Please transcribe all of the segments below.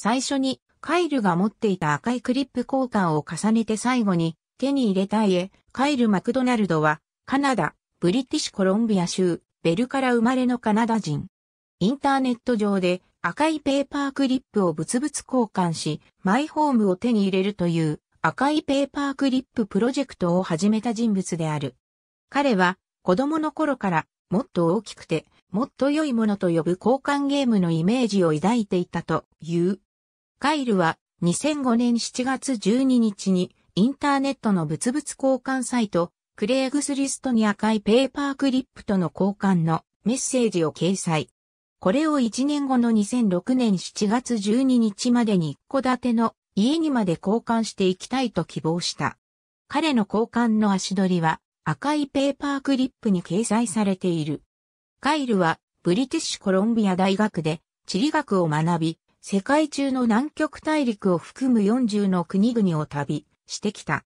最初にカイルが持っていた赤いクリップ交換を重ねて最後に手に入れた家、カイル・マクドナルドはカナダ、ブリティッシュコロンビア州、ベルから生まれのカナダ人。インターネット上で赤いペーパークリップを物々交換し、マイホームを手に入れるという赤いペーパークリッププロジェクトを始めた人物である。彼は子供の頃からもっと大きくてもっと良いものと呼ぶ交換ゲームのイメージを抱いていたという。カイルは2005年7月12日にインターネットの物々交換サイトクレーグスリストに赤いペーパークリップとの交換のメッセージを掲載。これを1年後の2006年7月12日までに一戸建ての家にまで交換していきたいと希望した。彼の交換の足取りは赤いペーパークリップに掲載されている。カイルはブリティッシュコロンビア大学で地理学を学び、世界中の南極大陸を含む40の国々を旅してきた。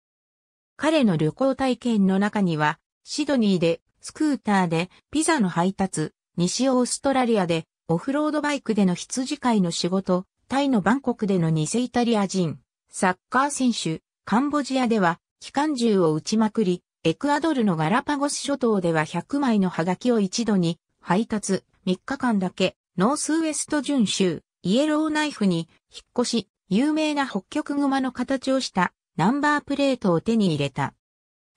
彼の旅行体験の中には、シドニーでスクーターでピザの配達、西オーストラリアでオフロードバイクでの羊飼いの仕事、タイのバンコクでの偽イタリア人、サッカー選手、カンボジアでは機関銃を撃ちまくり、エクアドルのガラパゴス諸島では100枚のハガキを一度に配達、3日間だけ、ノースウエスト巡州、イエローナイフに引っ越し、有名な北極熊の形をしたナンバープレートを手に入れた。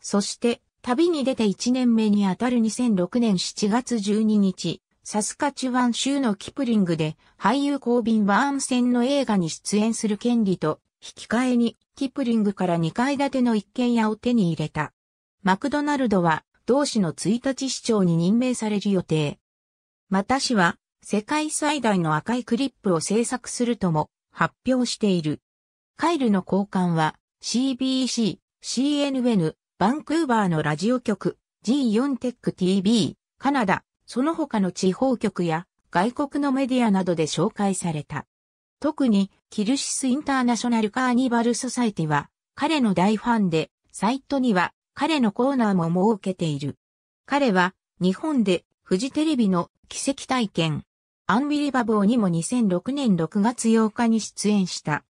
そして、旅に出て1年目にあたる2006年7月12日、サスカチュワン州のキプリングで俳優コービン・バーン戦の映画に出演する権利と引き換えにキプリングから2階建ての一軒家を手に入れた。マクドナルドは同市の1日市長に任命される予定。また市は世界最大の赤いクリップを制作するとも発表している。カイルの交換は CBC、CNN、バンクーバーのラジオ局、G4 テック TV、カナダ、その他の地方局や外国のメディアなどで紹介された。特にキルシスインターナショナルカーニバルソサイティは彼の大ファンでサイトには彼のコーナーも設けている。彼は日本でフジテレビの奇跡体験アンビリバボーにも2006年6月8日に出演した。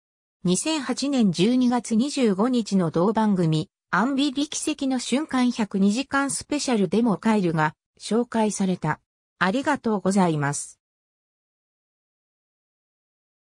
2008年12月25日の同番組、アンビリ奇跡の瞬間102時間スペシャルでもカイルが紹介された。ありがとうございます。